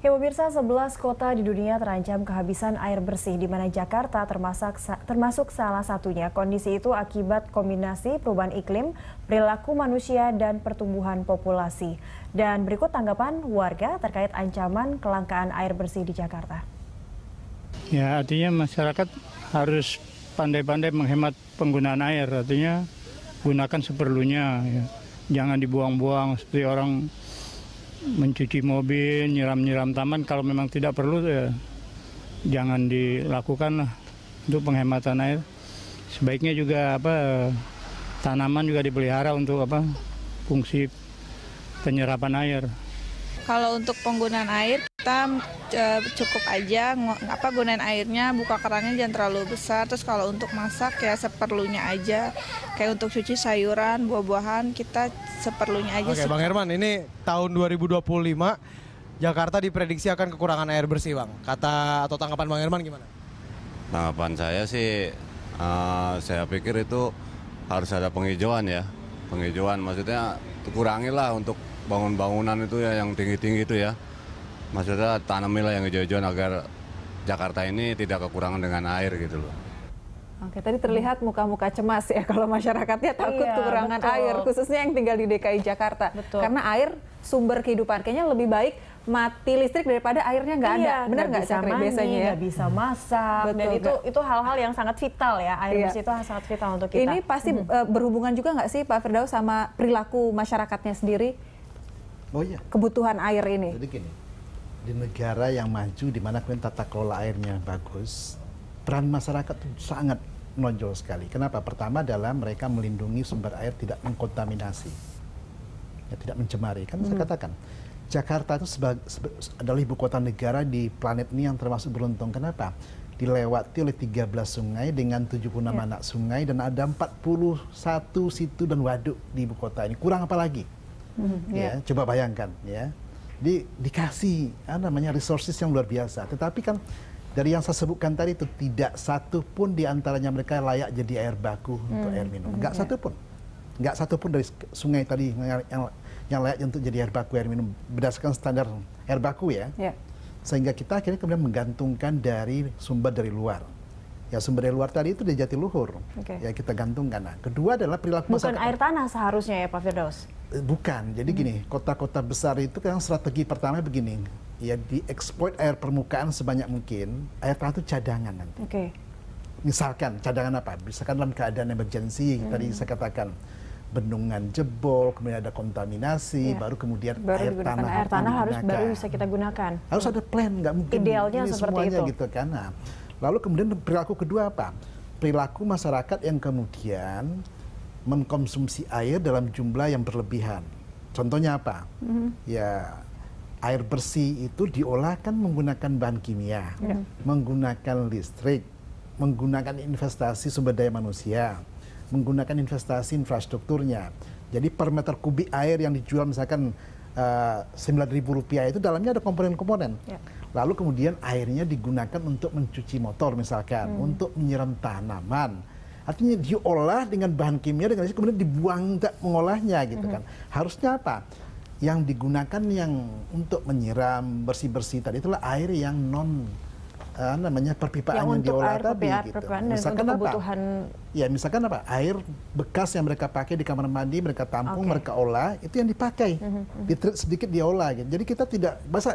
Ya pemirsa, 11 kota di dunia terancam kehabisan air bersih di mana Jakarta termasuk termasuk salah satunya. Kondisi itu akibat kombinasi perubahan iklim, perilaku manusia dan pertumbuhan populasi. Dan berikut tanggapan warga terkait ancaman kelangkaan air bersih di Jakarta. Ya, artinya masyarakat harus pandai-pandai menghemat penggunaan air, artinya gunakan seperlunya ya. Jangan dibuang-buang seperti orang mencuci mobil, nyiram-nyiram taman kalau memang tidak perlu ya jangan dilakukan untuk penghematan air. Sebaiknya juga apa tanaman juga dipelihara untuk apa fungsi penyerapan air. Kalau untuk penggunaan air kita eh, cukup aja apa gunain airnya, buka kerannya jangan terlalu besar. Terus kalau untuk masak ya seperlunya aja. Kayak untuk cuci sayuran, buah-buahan kita seperlunya aja. Oke, Bang Herman, ini tahun 2025 Jakarta diprediksi akan kekurangan air bersih, Bang. Kata atau tanggapan Bang Herman gimana? Tanggapan saya sih, uh, saya pikir itu harus ada penghijauan ya. Penghijauan maksudnya kurangilah untuk bangun-bangunan itu ya yang tinggi-tinggi itu ya maksudnya tanamilah yang hijau-hijauan agar Jakarta ini tidak kekurangan dengan air gitu loh. Oke, tadi terlihat muka-muka cemas ya kalau masyarakatnya takut iya, kekurangan betul. air, khususnya yang tinggal di DKI Jakarta. Betul. Karena air sumber kehidupan, kayaknya lebih baik mati listrik daripada airnya nggak iya, ada. Benar nggak Cakri biasanya ya? Nggak bisa masak, Betul, dan itu itu hal-hal yang sangat vital ya. Air iya. itu sangat vital untuk kita. Ini pasti hmm. berhubungan juga nggak sih Pak Firdaus sama perilaku masyarakatnya sendiri? Oh iya. Kebutuhan air ini. Jadi gini, di negara yang maju di mana kemudian tata kelola airnya bagus, peran masyarakat itu sangat menonjol sekali. Kenapa? Pertama adalah mereka melindungi sumber air tidak mengkontaminasi, ya, tidak mencemari. Kan hmm. saya katakan, Jakarta itu adalah ibu kota negara di planet ini yang termasuk beruntung. Kenapa? Dilewati oleh 13 sungai dengan 76 yeah. anak sungai dan ada 41 situ dan waduk di ibu kota ini. Kurang apa lagi? -hmm, yeah. ya, coba bayangkan ya di, dikasih apa namanya resources yang luar biasa. Tetapi kan dari yang saya sebutkan tadi itu tidak satu pun di antaranya mereka layak jadi air baku hmm. untuk air hmm. minum. Enggak hmm, ya. satu pun. Enggak satu pun dari sungai tadi yang, yang, layak untuk jadi air baku air minum berdasarkan standar air baku ya. Yeah. Sehingga kita akhirnya kemudian menggantungkan dari sumber dari luar ya sumber daya luar tadi itu di Jatiluhur. Okay. Ya kita gantungkan. Nah, kedua adalah perilaku Bukan masyarakat. air tanah seharusnya ya Pak Firdaus? Eh, bukan. Jadi hmm. gini, kota-kota besar itu kan strategi pertama begini, ya dieksploit air permukaan sebanyak mungkin, air tanah itu cadangan nanti. Okay. Misalkan cadangan apa? Misalkan dalam keadaan emergensi hmm. tadi saya katakan bendungan jebol, kemudian ada kontaminasi, ya. baru kemudian baru air tanah air tanah harus baru bisa kita gunakan. Harus ada plan, nggak mungkin idealnya seperti semuanya itu. gitu kan. Nah, Lalu kemudian perilaku kedua apa? Perilaku masyarakat yang kemudian mengkonsumsi air dalam jumlah yang berlebihan. Contohnya apa? Mm-hmm. Ya air bersih itu diolah kan menggunakan bahan kimia, yeah. menggunakan listrik, menggunakan investasi sumber daya manusia, menggunakan investasi infrastrukturnya. Jadi per meter kubik air yang dijual misalkan eh, sembilan uh, ribu rupiah itu dalamnya ada komponen-komponen. Yeah Lalu kemudian airnya digunakan untuk mencuci motor misalkan, hmm. untuk menyiram tanaman. Artinya diolah dengan bahan kimia dengan kemudian dibuang tidak mengolahnya gitu hmm. kan. Harusnya apa? Yang digunakan yang untuk menyiram bersih-bersih tadi itulah air yang non uh, namanya perpipaan yang, yang diolah air, tadi gitu. misalkan apa? Kebutuhan... Ya, misalkan apa? Air bekas yang mereka pakai di kamar mandi, mereka tampung, okay. mereka olah, itu yang dipakai. -hmm. hmm, hmm. Ditreat sedikit diolah gitu. Jadi kita tidak bahasa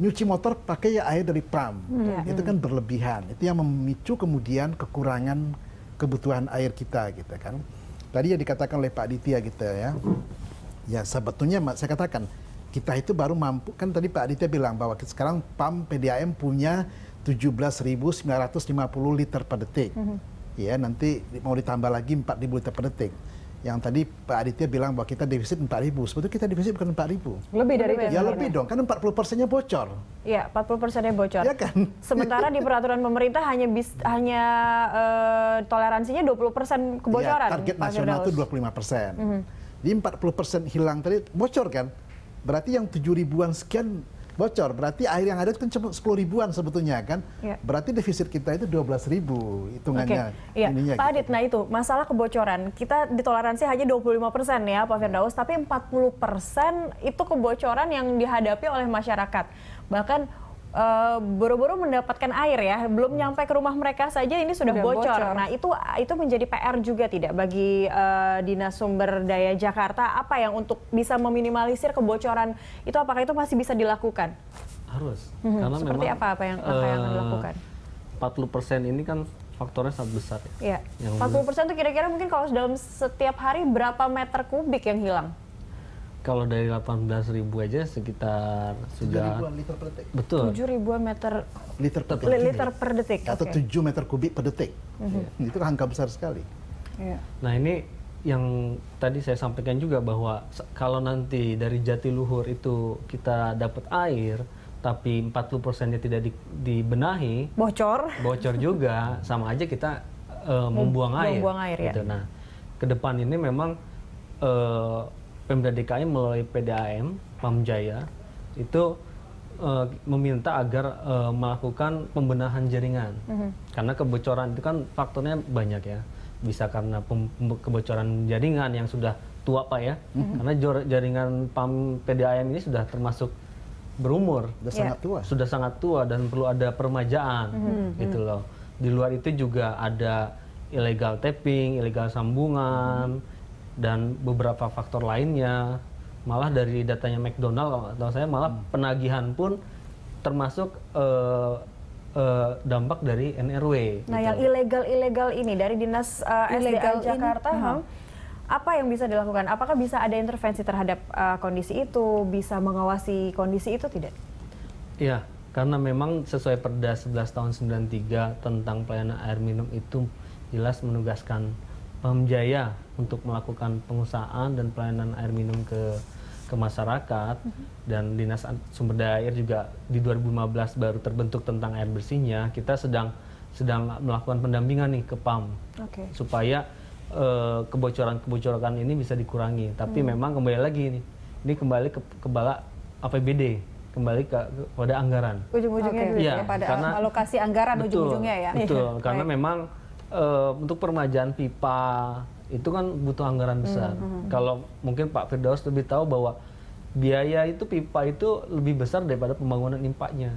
nyuci motor pakai air dari pram. Hmm. Ya. Itu kan berlebihan. Itu yang memicu kemudian kekurangan kebutuhan air kita gitu kan. Tadi yang dikatakan oleh Pak Aditya gitu ya. Ya sebetulnya saya katakan kita itu baru mampu kan tadi Pak Aditya bilang bahwa sekarang PAM PDAM punya 17.950 liter per detik. -hmm. Ya nanti mau ditambah lagi 4.000 liter per detik yang tadi Pak Aditya bilang bahwa kita defisit ribu, Sebetulnya kita defisit bukan ribu, Lebih dari itu. Ya lebih dong, kan 40 persennya bocor. Iya, 40 persennya bocor. Iya kan? Sementara di peraturan pemerintah hanya bis, hanya uh, toleransinya 20 persen kebocoran. Ya, target nasional itu 25 persen. Mm -hmm. Jadi 40 persen hilang tadi bocor kan? Berarti yang 7 ribuan sekian bocor. Berarti air yang ada itu kan cuma sepuluh ribuan sebetulnya kan. Ya. Berarti defisit kita itu dua belas ribu hitungannya. Okay. Ya. Ininya, Pak gitu. Adit, nah itu masalah kebocoran. Kita ditoleransi hanya dua puluh lima persen ya Pak Firdaus, tapi empat puluh persen itu kebocoran yang dihadapi oleh masyarakat. Bahkan boro-boro uh, eh, mendapatkan air ya, belum hmm. nyampe ke rumah mereka saja ini sudah, bocor. bocor. Nah itu itu menjadi PR juga tidak bagi uh, dinas sumber daya Jakarta apa yang untuk bisa meminimalisir kebocoran itu apakah itu masih bisa dilakukan? Harus. Hmm, karena seperti memang, apa apa yang apa uh, yang eh, dilakukan? 40 ini kan faktornya sangat besar ya. Iya. Yang 40 persen itu kira-kira mungkin kalau dalam setiap hari berapa meter kubik yang hilang? kalau dari 18 ribu aja sekitar sudah ribuan liter per detik. Betul. 7 ribuan meter liter per detik. Liter per detik. Atau okay. 7 meter kubik per detik. Mm -hmm. Itu angka besar sekali. Yeah. Nah, ini yang tadi saya sampaikan juga bahwa kalau nanti dari Jati Luhur itu kita dapat air tapi 40%-nya tidak di, dibenahi, bocor. Bocor juga sama aja kita uh, eh, membuang, membuang air. air ya. gitu. ya. Nah, ke depan ini memang uh, Pemda DKI melalui PDAM Pamjaya itu uh, meminta agar uh, melakukan pembenahan jaringan mm-hmm. karena kebocoran itu kan faktornya banyak ya bisa karena kebocoran jaringan yang sudah tua pak ya mm-hmm. karena jaringan PAM PDAM ini sudah termasuk berumur sudah yeah. sangat tua sudah sangat tua dan perlu ada permajaan mm-hmm. gitu mhm. loh di luar itu juga ada illegal tapping illegal sambungan mm-hmm dan beberapa faktor lainnya malah dari datanya McDonald kalau saya malah hmm. penagihan pun termasuk uh, uh, dampak dari NRW. Gitu. Nah, gitu. yang ilegal-ilegal ini dari dinas uh, Jakarta, ini, hmm. apa yang bisa dilakukan? Apakah bisa ada intervensi terhadap uh, kondisi itu? Bisa mengawasi kondisi itu tidak? Ya, karena memang sesuai Perda 11 tahun 93 tentang pelayanan air minum itu jelas menugaskan Pam Jaya untuk melakukan pengusahaan dan pelayanan air minum ke ke masyarakat mm-hmm. dan Dinas Sumber Daya Air juga di 2015 baru terbentuk tentang air bersihnya. Kita sedang sedang melakukan pendampingan nih ke PAM okay. supaya eh, kebocoran-kebocoran ini bisa dikurangi. Tapi hmm. memang kembali lagi ini, ini kembali ke kebala APBD, kembali ke kepada anggaran. Ujung-ujungnya okay. ya, iya, pada alokasi anggaran ujung-ujungnya ya. Betul, iya. karena memang uh, untuk permajaan pipa itu kan butuh anggaran hmm, besar. Mm -hmm. Kalau mungkin Pak Firdaus lebih tahu bahwa biaya itu pipa itu lebih besar daripada pembangunan impaknya.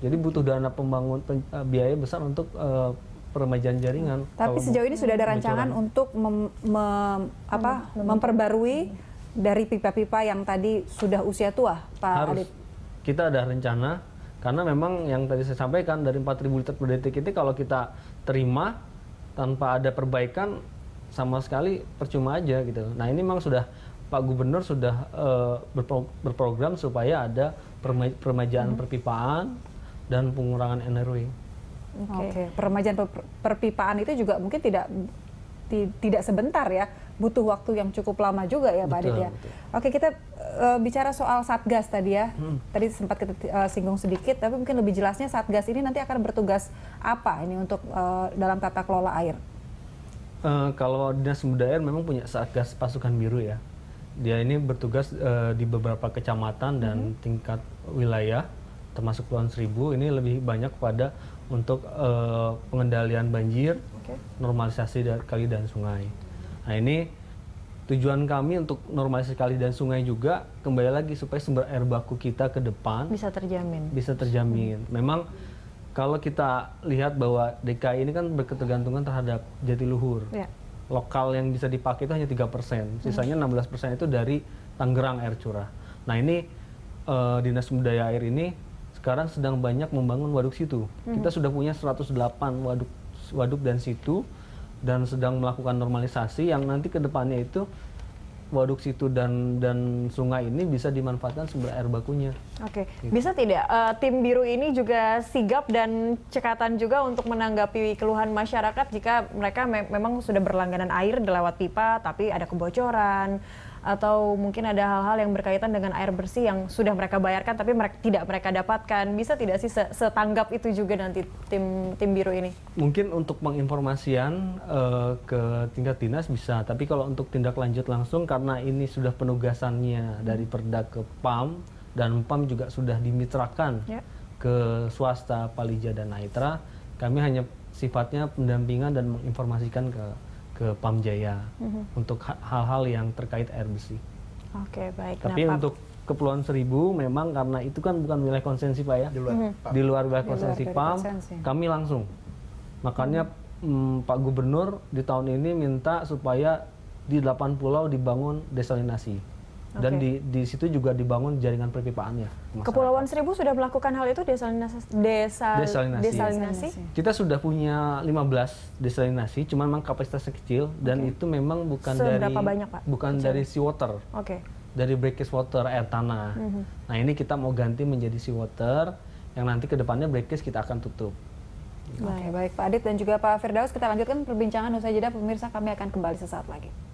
Jadi butuh dana pembangun uh, biaya besar untuk uh, eh, peremajaan jaringan. Tapi sejauh ini sudah ada rancangan bocoran. untuk mem, mem, apa, memperbarui hmm. dari pipa-pipa yang tadi sudah usia tua, Pak Harus. Adit. Kita ada rencana karena memang yang tadi saya sampaikan dari 4000 liter per detik itu kalau kita terima tanpa ada perbaikan sama sekali percuma aja gitu. Nah, ini memang sudah Pak Gubernur sudah uh, berpro berprogram supaya ada permajaan hmm. perpipaan dan pengurangan NRW. Oke, okay. okay. permajaan per perpipaan itu juga mungkin tidak tidak sebentar ya, butuh waktu yang cukup lama juga ya, Pak Adit ya. Oke, Oke, kita Eh, bicara soal satgas tadi ya, hmm. tadi sempat kita uh, singgung sedikit, tapi mungkin lebih jelasnya satgas ini nanti akan bertugas apa ini untuk uh, dalam tata kelola air? Uh, kalau dinas sumber air memang punya satgas pasukan biru ya. Dia ini bertugas uh, di beberapa kecamatan dan hmm. tingkat wilayah, termasuk Pulauan Seribu. Ini lebih banyak pada untuk uh, pengendalian banjir, okay. normalisasi kali dan sungai. Nah ini tujuan kami untuk normalisasi kali dan sungai juga kembali lagi supaya sumber air baku kita ke depan bisa terjamin. Bisa terjamin. Hmm. Memang kalau kita lihat bahwa DKI ini kan berketergantungan terhadap jatiluhur. Ya. Lokal yang bisa dipakai itu hanya 3%, hmm. sisanya 16% itu dari Tangerang air curah. Nah, ini uh, Dinas Sumber Air ini sekarang sedang banyak membangun waduk situ. Hmm. Kita sudah punya 108 waduk waduk dan situ dan sedang melakukan normalisasi yang nanti kedepannya itu waduk situ dan dan sungai ini bisa dimanfaatkan sumber air bakunya. Oke, okay. gitu. bisa tidak uh, tim biru ini juga sigap dan cekatan juga untuk menanggapi keluhan masyarakat jika mereka me memang sudah berlangganan air lewat pipa tapi ada kebocoran atau mungkin ada hal-hal yang berkaitan dengan air bersih yang sudah mereka bayarkan tapi mereka tidak mereka dapatkan bisa tidak sih setanggap itu juga nanti tim tim biru ini mungkin untuk penginformasian uh, ke tingkat dinas bisa tapi kalau untuk tindak lanjut langsung karena ini sudah penugasannya dari Perda ke PAM dan PAM juga sudah dimitrakan yeah. ke swasta Palija dan Naitra kami hanya sifatnya pendampingan dan menginformasikan ke ke Pamjaya mm-hmm. untuk hal-hal yang terkait air bersih. Oke okay, baik. Tapi nah, untuk Kepulauan Seribu memang karena itu kan bukan wilayah konsensi pak ya, di luar, mm-hmm. di luar wilayah konsensi luar PAM, konsensi. kami langsung. Makanya mm-hmm. Mm, pak Gubernur di tahun ini minta supaya di delapan pulau dibangun desalinasi dan okay. di di situ juga dibangun jaringan perpipaannya. Kepulauan Seribu sudah melakukan hal itu desalinasi desa, desalinasi. desalinasi. Kita sudah punya 15 desalinasi, cuma memang kapasitasnya kecil dan okay. itu memang bukan Seberapa dari banyak, Pak? bukan kecil. dari seawater. Oke. Okay. Dari breakage water air tanah. Mm -hmm. Nah, ini kita mau ganti menjadi seawater yang nanti kedepannya breakage kita akan tutup. Baik, okay. baik Pak Adit dan juga Pak Firdaus kita lanjutkan perbincangan usai jeda pemirsa kami akan kembali sesaat lagi.